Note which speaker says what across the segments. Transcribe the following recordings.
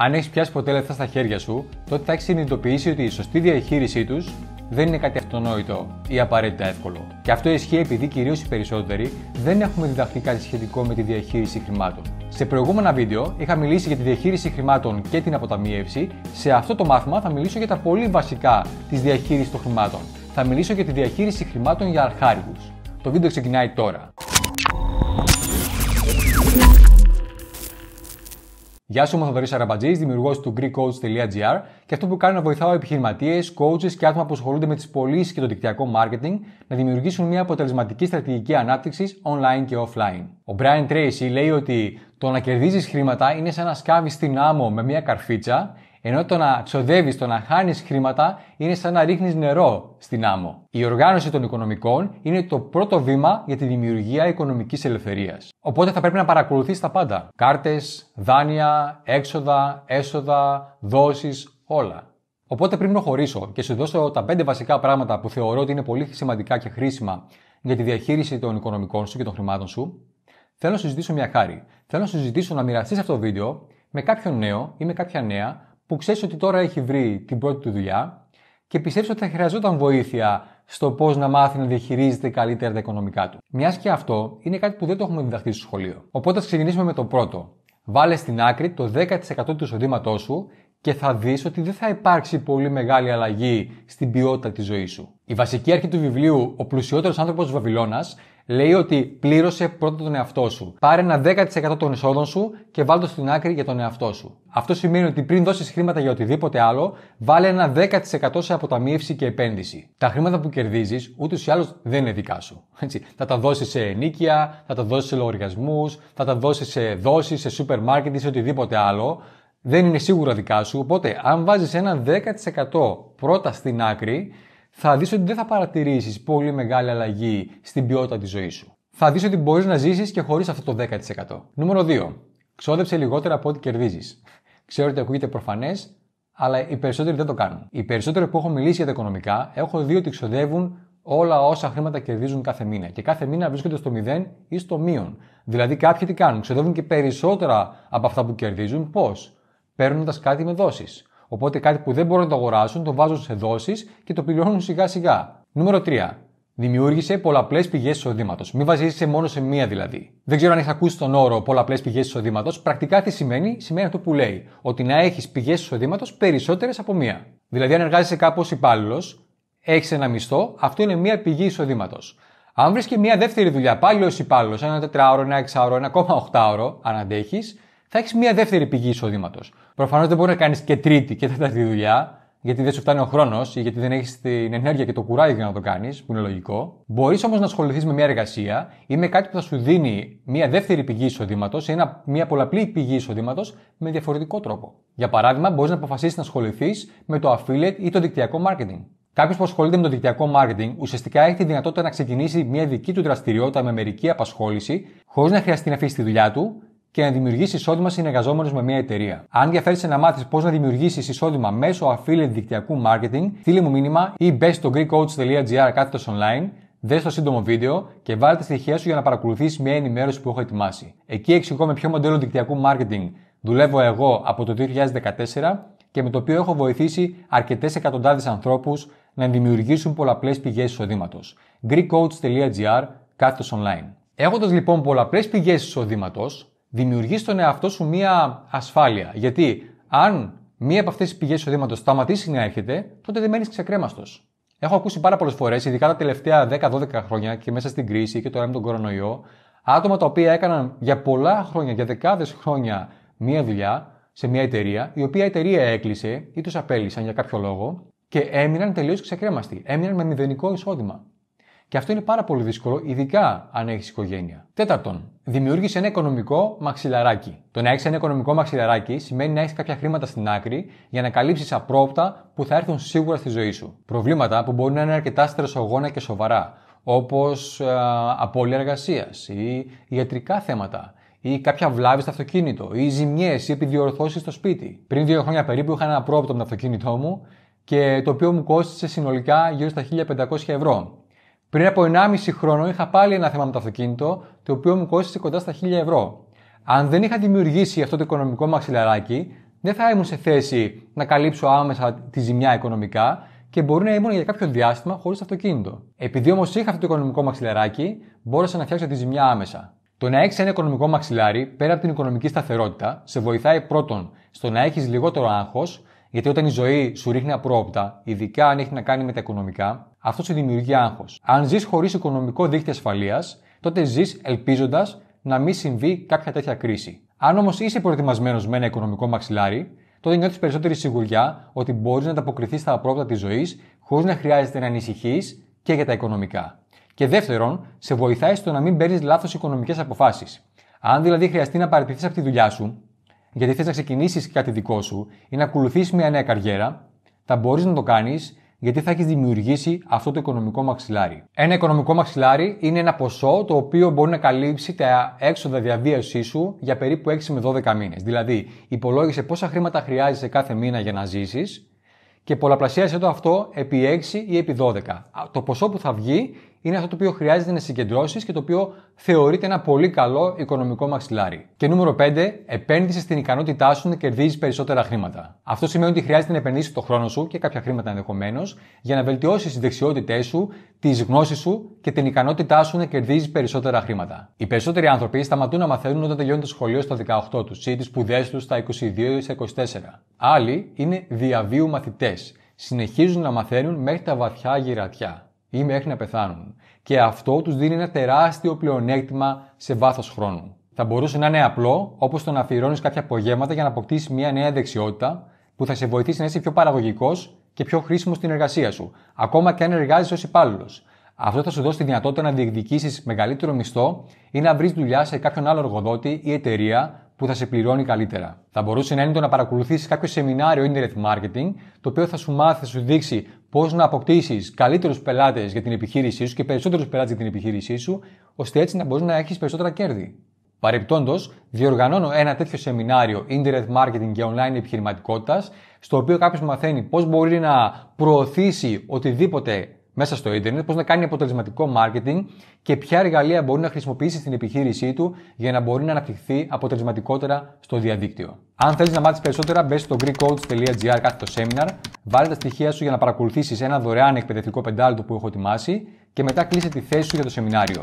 Speaker 1: Αν έχεις πιάσει ποτέ λεφτά στα χέρια σου, τότε θα έχεις συνειδητοποιήσει ότι η σωστή διαχείρισή τους δεν είναι κάτι αυτονόητο ή απαραίτητα εύκολο. Και αυτό ισχύει επειδή κυρίως οι περισσότεροι δεν έχουμε διδαχθεί κάτι σχετικό με τη διαχείριση χρημάτων. Σε προηγούμενα βίντεο είχα μιλήσει για τη διαχείριση χρημάτων και την αποταμίευση. Σε αυτό το μάθημα θα μιλήσω για τα πολύ βασικά της διαχείρισης των χρημάτων. Θα μιλήσω για τη διαχείριση χρημάτων για αρχάριους. Το βίντεο ξεκινάει τώρα. Γεια σου, είμαι ο Θοδωρής Αραμπατζής, δημιουργός του GreekCoach.gr και αυτό που κάνω να βοηθάω επιχειρηματίες, coaches και άτομα που ασχολούνται με τις πωλήσεις και το δικτυακό marketing να δημιουργήσουν μια αποτελεσματική στρατηγική ανάπτυξης online και offline. Ο Brian Tracy λέει ότι το να κερδίζεις χρήματα είναι σαν να σκάβεις την άμμο με μια καρφίτσα ενώ το να ξοδεύεις, το να χάνεις χρήματα είναι σαν να ρίχνεις νερό στην άμμο. Η οργάνωση των οικονομικών είναι το πρώτο βήμα για τη δημιουργία οικονομικής ελευθερίας. Οπότε θα πρέπει να παρακολουθείς τα πάντα. Κάρτες, δάνεια, έξοδα, έσοδα, δόσεις, όλα. Οπότε πριν προχωρήσω και σου δώσω τα 5 βασικά πράγματα που θεωρώ ότι είναι πολύ σημαντικά και χρήσιμα για τη διαχείριση των οικονομικών σου και των χρημάτων σου, θέλω να σου ζητήσω μια χάρη. Θέλω να σου ζητήσω να μοιραστείς αυτό το βίντεο με κάποιον νέο ή με κάποια νέα που ξέρεις ότι τώρα έχει βρει την πρώτη του δουλειά και πιστεύεις ότι θα χρειαζόταν βοήθεια στο πώς να μάθει να διαχειρίζεται καλύτερα τα οικονομικά του. Μιας και αυτό είναι κάτι που δεν το έχουμε διδαχθεί στο σχολείο. Οπότε ας ξεκινήσουμε με το πρώτο. Βάλε στην άκρη το 10% του εισοδήματός σου και θα δεις ότι δεν θα υπάρξει πολύ μεγάλη αλλαγή στην ποιότητα της ζωής σου. Η βασική αρχή του βιβλίου «Ο πλουσιότερος άνθρωπος της Βαβυλώνας» λέει ότι πλήρωσε πρώτα τον εαυτό σου. Πάρε ένα 10% των εισόδων σου και βάλ το στην άκρη για τον εαυτό σου. Αυτό σημαίνει ότι πριν δώσεις χρήματα για οτιδήποτε άλλο, βάλε ένα 10% σε αποταμίευση και επένδυση. Τα χρήματα που κερδίζεις ούτως ή άλλως δεν είναι δικά σου. Έτσι. Θα τα δώσεις σε ενίκεια, θα τα δώσεις σε λογαριασμούς, θα τα δώσεις σε δόσεις, σε σούπερ μάρκετ ή σε οτιδήποτε άλλο δεν είναι σίγουρα δικά σου. Οπότε, αν βάζεις ένα 10% πρώτα στην άκρη, θα δεις ότι δεν θα παρατηρήσεις πολύ μεγάλη αλλαγή στην ποιότητα της ζωής σου. Θα δεις ότι μπορείς να ζήσεις και χωρίς αυτό το 10%. Νούμερο 2. Ξόδεψε λιγότερα από ό,τι κερδίζεις. Ξέρω ότι ακούγεται προφανές, αλλά οι περισσότεροι δεν το κάνουν. Οι περισσότεροι που έχω μιλήσει για τα οικονομικά έχω δει ότι ξοδεύουν όλα όσα χρήματα κερδίζουν κάθε μήνα. Και κάθε μήνα βρίσκονται στο 0 ή στο μείον. Δηλαδή, κάποιοι τι κάνουν, ξοδεύουν και περισσότερα από αυτά που κερδίζουν. Πώς? παίρνοντας κάτι με δόσεις. Οπότε κάτι που δεν μπορούν να το αγοράσουν, το βάζουν σε δόσεις και το πληρώνουν σιγά σιγά. Νούμερο 3. Δημιούργησε πολλαπλές πηγές εισοδήματος. Μην βασίζεσαι μόνο σε μία δηλαδή. Δεν ξέρω αν έχεις ακούσει τον όρο πολλαπλές πηγές εισοδήματος. Πρακτικά τι σημαίνει, σημαίνει αυτό που λέει. Ότι να έχεις πηγές εισοδήματος περισσότερες από μία. Δηλαδή, αν εργάζεσαι κάπως υπάλληλος, έχεις ένα μισθό, αυτό είναι μία πηγή εισοδήματος. Αν βρει και μία δεύτερη δουλειά πάλι ως υπάλληλος, ένα τετράωρο, ένα εξάωρο, ένα ακόμα οχτάωρο, αν αντέχεις, θα έχεις μια δεύτερη πηγή εισοδήματος. Προφανώς δεν μπορεί να κάνεις και τρίτη και τέταρτη δουλειά, γιατί δεν σου φτάνει ο χρόνος ή γιατί δεν έχεις την ενέργεια και το κουράγιο για να το κάνεις, που είναι λογικό. Μπορείς όμως να ασχοληθείς με μια εργασία ή με κάτι που θα σου δίνει μια δεύτερη πηγή εισοδήματος ή μια πολλαπλή πηγή εισοδήματος με διαφορετικό τρόπο. Για παράδειγμα, μπορείς να αποφασίσεις να ασχοληθείς με το affiliate ή το δικτυακό marketing. Κάποιος που ασχολείται με το δικτυακό marketing ουσιαστικά έχει τη δυνατότητα να ξεκινήσει μια δική του δραστηριότητα με μερική απασχόληση, χωρίς να χρειαστεί να αφήσει τη δουλειά του και να δημιουργήσει εισόδημα συνεργαζόμενος με μια εταιρεία. Αν ενδιαφέρεσαι να μάθεις πώς να δημιουργήσεις εισόδημα μέσω affiliate δικτυακού marketing, στείλε μου μήνυμα ή μπες στο GreekCoach.gr κάθετος online, δες το σύντομο βίντεο και βάλε τα στοιχεία σου για να παρακολουθήσει μια ενημέρωση που έχω ετοιμάσει. Εκεί εξηγώ με ποιο μοντέλο δικτυακού marketing δουλεύω εγώ από το 2014 και με το οποίο έχω βοηθήσει αρκετές εκατοντάδες ανθρώπους να δημιουργήσουν πολλαπλές πηγές εισοδήματος. GreekCoach.gr κάθετος online. Έχοντας λοιπόν πολλαπλές πηγές εισοδήματος, δημιουργείς στον εαυτό σου μία ασφάλεια. Γιατί αν μία από αυτές τις πηγές εισοδήματος σταματήσει να έρχεται, τότε δεν μένεις ξεκρέμαστος. Έχω ακούσει πάρα πολλές φορές, ειδικά τα τελευταία 10-12 χρόνια και μέσα στην κρίση και τώρα με τον κορονοϊό, άτομα τα οποία έκαναν για πολλά χρόνια, για δεκάδες χρόνια μία δουλειά σε μία εταιρεία, η οποία εταιρεία έκλεισε ή τους απέλησαν για κάποιο λόγο και έμειναν τελείως ξεκρέμαστοι. Έμειναν με μηδενικό εισόδημα. Και αυτό είναι πάρα πολύ δύσκολο, ειδικά αν έχεις οικογένεια. Τέταρτον, δημιούργησε ένα οικονομικό μαξιλαράκι. Το να έχεις ένα οικονομικό μαξιλαράκι σημαίνει να έχεις κάποια χρήματα στην άκρη για να καλύψεις απρόπτα που θα έρθουν σίγουρα στη ζωή σου. Προβλήματα που μπορεί να είναι αρκετά στρεσογόνα και σοβαρά, όπως ε, απώλεια εργασίας ή ιατρικά θέματα ή κάποια βλάβη στο αυτοκίνητο, ή ζημιές ή επιδιορθώσεις στο σπίτι. Πριν δύο χρόνια περίπου είχα ένα πρόβλημα με αυτοκίνητό μου και το οποίο μου κόστησε συνολικά γύρω στα 1500 ευρώ. Πριν από 1,5 χρόνο είχα πάλι ένα θέμα με το αυτοκίνητο, το οποίο μου κόστησε κοντά στα 1000 ευρώ. Αν δεν είχα δημιουργήσει αυτό το οικονομικό μαξιλαράκι, δεν θα ήμουν σε θέση να καλύψω άμεσα τη ζημιά οικονομικά και μπορεί να ήμουν για κάποιο διάστημα χωρίς αυτοκίνητο. Επειδή όμως είχα αυτό το οικονομικό μαξιλαράκι, μπόρεσα να φτιάξω τη ζημιά άμεσα. Το να έχεις ένα οικονομικό μαξιλάρι πέρα από την οικονομική σταθερότητα σε βοηθάει πρώτον στο να έχεις λιγότερο άγχος γιατί όταν η ζωή σου ρίχνει απρόοπτα, ειδικά αν έχει να κάνει με τα οικονομικά, αυτό σου δημιουργεί άγχος. Αν ζεις χωρίς οικονομικό δίκτυο ασφαλείας, τότε ζεις ελπίζοντας να μην συμβεί κάποια τέτοια κρίση. Αν όμως είσαι προετοιμασμένος με ένα οικονομικό μαξιλάρι, τότε νιώθεις περισσότερη σιγουριά ότι μπορείς να ανταποκριθείς στα απρόοπτα της ζωής χωρίς να χρειάζεται να ανησυχείς και για τα οικονομικά. Και δεύτερον, σε βοηθάει στο να μην παίρνεις λάθος οικονομικές αποφάσεις. Αν δηλαδή χρειαστεί να παραιτηθείς από τη δουλειά σου, γιατί θες να ξεκινήσεις κάτι δικό σου ή να ακολουθήσεις μια νέα καριέρα, θα μπορείς να το κάνεις γιατί θα έχεις δημιουργήσει αυτό το οικονομικό μαξιλάρι. Ένα οικονομικό μαξιλάρι είναι ένα ποσό το οποίο μπορεί να καλύψει τα έξοδα διαβίωσή σου για περίπου 6 με 12 μήνες. Δηλαδή, υπολόγισε πόσα χρήματα χρειάζεσαι κάθε μήνα για να ζήσεις και πολλαπλασίασε το αυτό επί 6 ή επί 12. Το ποσό που θα βγει είναι αυτό το οποίο χρειάζεται να συγκεντρώσεις και το οποίο θεωρείται ένα πολύ καλό οικονομικό μαξιλάρι. Και νούμερο 5, επένδυσες στην ικανότητά σου να κερδίζεις περισσότερα χρήματα. Αυτό σημαίνει ότι χρειάζεται να επενδύσεις το χρόνο σου και κάποια χρήματα ενδεχομένως για να βελτιώσεις τις δεξιότητές σου, τις γνώσεις σου και την ικανότητά σου να κερδίζεις περισσότερα χρήματα. Οι περισσότεροι άνθρωποι σταματούν να μαθαίνουν όταν τελειώνουν το σχολείο στα 18 τους ή τις σπουδές τους στα 22 ή στα 24. Άλλοι είναι διαβίου μαθητές. Συνεχίζουν να μαθαίνουν μέχρι τα βαθιά γυρατιά ή μέχρι να πεθάνουν. Και αυτό τους δίνει ένα τεράστιο πλεονέκτημα σε βάθος χρόνου. Θα μπορούσε να είναι απλό, όπως το να αφιερώνεις κάποια απογεύματα για να αποκτήσεις μια νέα δεξιότητα που θα σε βοηθήσει να είσαι πιο παραγωγικός και πιο χρήσιμος στην εργασία σου, ακόμα και αν εργάζεσαι ως υπάλληλος. Αυτό θα σου δώσει τη δυνατότητα να διεκδικήσεις μεγαλύτερο μισθό ή να βρεις δουλειά σε κάποιον άλλο εργοδότη ή εταιρεία που θα σε πληρώνει καλύτερα. Θα μπορούσε να είναι το να παρακολουθήσεις κάποιο σεμινάριο internet marketing, το οποίο θα σου μάθει, θα σου δείξει πώς να αποκτήσεις καλύτερους πελάτες για την επιχείρησή σου και περισσότερους πελάτες για την επιχείρησή σου, ώστε έτσι να μπορείς να έχεις περισσότερα κέρδη. Παρεπιπτόντω, διοργανώνω ένα τέτοιο σεμινάριο Internet Marketing και Online Επιχειρηματικότητας, στο οποίο κάποιος μαθαίνει πώς μπορεί να προωθήσει οτιδήποτε μέσα στο ίντερνετ, πώς να κάνει αποτελεσματικό marketing και ποια εργαλεία μπορεί να χρησιμοποιήσει στην επιχείρησή του για να μπορεί να αναπτυχθεί αποτελεσματικότερα στο διαδίκτυο. Αν θέλεις να μάθεις περισσότερα, μπες στο greekcoach.gr το seminar, βάλε τα στοιχεία σου για να παρακολουθήσεις ένα δωρεάν εκπαιδευτικό πεντάλτο που έχω ετοιμάσει και μετά κλείσε τη θέση σου για το σεμινάριο.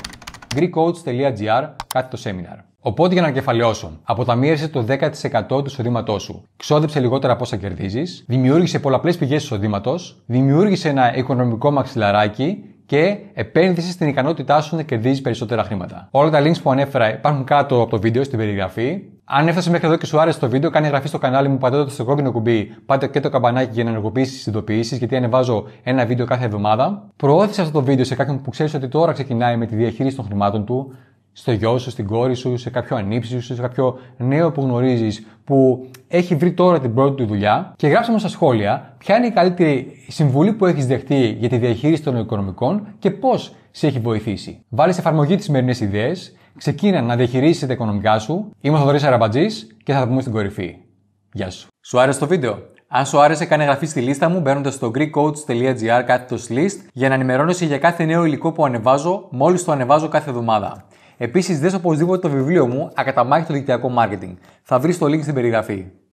Speaker 1: greekcoach.gr το seminar. Οπότε για να κεφαλαιώσω, αποταμίευσε το 10% του εισοδήματός σου. Ξόδεψε λιγότερα από όσα κερδίζεις, δημιούργησε πολλαπλές πηγές εισοδήματος, δημιούργησε ένα οικονομικό μαξιλαράκι και επένδυσε στην ικανότητά σου να κερδίζεις περισσότερα χρήματα. Όλα τα links που ανέφερα υπάρχουν κάτω από το βίντεο στην περιγραφή. Αν έφτασες μέχρι εδώ και σου άρεσε το βίντεο, κάνε εγγραφή στο κανάλι μου, πατώντας το κόκκινο κουμπί, πάτε και το καμπανάκι για να ενεργοποιήσεις τις ειδοποιήσεις, γιατί ανεβάζω ένα βίντεο κάθε εβδομάδα. Προώθησε αυτό το βίντεο σε κάποιον που ξέρεις ότι τώρα ξεκινάει με τη διαχείριση των χρημάτων του, στο γιο σου, στην κόρη σου, σε κάποιο ανήψιο σου, σε κάποιο νέο που γνωρίζεις που έχει βρει τώρα την πρώτη του δουλειά και γράψε μου στα σχόλια ποια είναι η καλύτερη συμβουλή που έχεις δεχτεί για τη διαχείριση των οικονομικών και πώς σε έχει βοηθήσει. Βάλει σε εφαρμογή τις σημερινές ιδέες, ξεκίνα να διαχειρίζει τα οικονομικά σου. Είμαι ο Θοδωρής Αραμπατζής και θα τα πούμε στην κορυφή. Γεια σου. Σου άρεσε το βίντεο. Αν σου άρεσε, κάνε εγγραφή στη λίστα μου μπαίνοντας στο greekcoach.gr κάθετος list για να ενημερώνεσαι για κάθε νέο υλικό που ανεβάζω μόλις το ανεβάζω κάθε εβδομάδα. Επίσης, δες οπωσδήποτε το βιβλίο μου Ακαταμάχητο Δικτυακό Μάρκετινγκ. Θα βρεις το link στην περιγραφή.